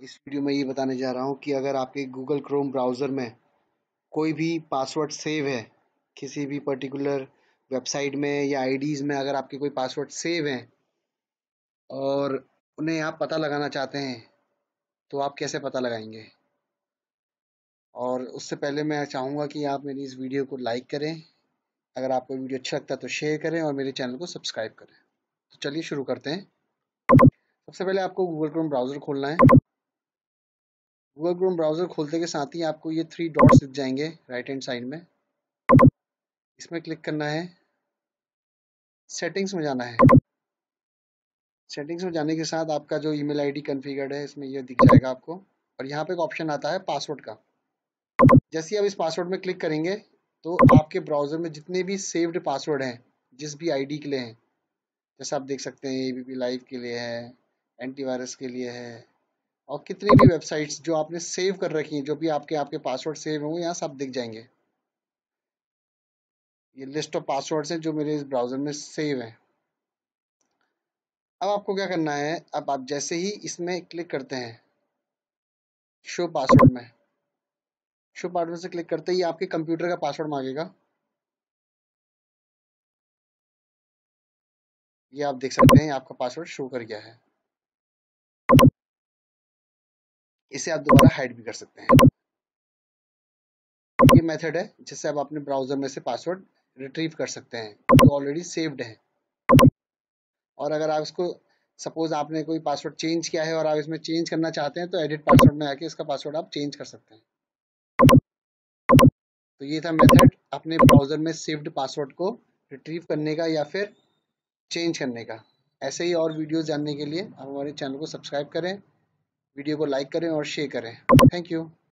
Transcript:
इस वीडियो में ये बताने जा रहा हूँ कि अगर आपके गूगल क्रोम ब्राउज़र में कोई भी पासवर्ड सेव है किसी भी पर्टिकुलर वेबसाइट में या आईडीज़ में अगर आपके कोई पासवर्ड सेव हैं और उन्हें आप पता लगाना चाहते हैं तो आप कैसे पता लगाएंगे और उससे पहले मैं चाहूँगा कि आप मेरी इस वीडियो को लाइक करें अगर आपको वीडियो अच्छा लगता है तो शेयर करें और मेरे चैनल को सब्सक्राइब करें तो चलिए शुरू करते हैं सबसे पहले आपको गूगल क्रोम ब्राउज़र खोलना है गूगल क्रोम ब्राउज़र खोलते के साथ ही आपको ये थ्री डॉट्स दिख जाएंगे राइट हैंड साइड में इसमें क्लिक करना है सेटिंग्स में जाना है सेटिंग्स में जाने के साथ आपका जो ईमेल आईडी कॉन्फ़िगर्ड है इसमें ये दिख जाएगा आपको और यहाँ पे एक ऑप्शन आता है पासवर्ड का जैसे ही आप इस पासवर्ड में क्लिक करेंगे तो आपके ब्राउज़र में जितने भी सेव्ड पासवर्ड हैं जिस भी आईडी के लिए हैं जैसे आप देख सकते हैं ए बी पी लाइव के लिए है एंटीवायरस के लिए है और कितनी भी वेबसाइट्स जो आपने सेव कर रखी हैं जो भी आपके आपके पासवर्ड सेव हैं वो यहाँ सब दिख जाएंगे ये लिस्ट ऑफ पासवर्ड्स हैं जो मेरे इस ब्राउज़र में सेव हैं अब आपको क्या करना है अब आप जैसे ही इसमें क्लिक करते हैं शो पासवर्ड में शो पासवर्ड से क्लिक करते ही आपके कंप्यूटर का पासवर्ड मांगेगा ये आप देख सकते हैं आपका पासवर्ड शो कर गया है इसे आप दोबारा हाइड भी कर सकते हैं ये मेथड है जिससे आप अपने ब्राउजर में से पासवर्ड रिट्रीव कर सकते हैं जो तो ऑलरेडी सेव्ड है और अगर आप इसको सपोज आपने कोई पासवर्ड चेंज किया है और आप इसमें चेंज करना चाहते हैं तो एडिट पासवर्ड में आके इसका पासवर्ड आप चेंज कर सकते हैं तो ये था मेथड अपने ब्राउजर में सेव्ड पासवर्ड को रिट्रीव करने का या फिर चेंज करने का ऐसे ही और वीडियोस जानने के लिए आप हमारे चैनल को सब्सक्राइब करें वीडियो को लाइक करें और शेयर करें थैंक यू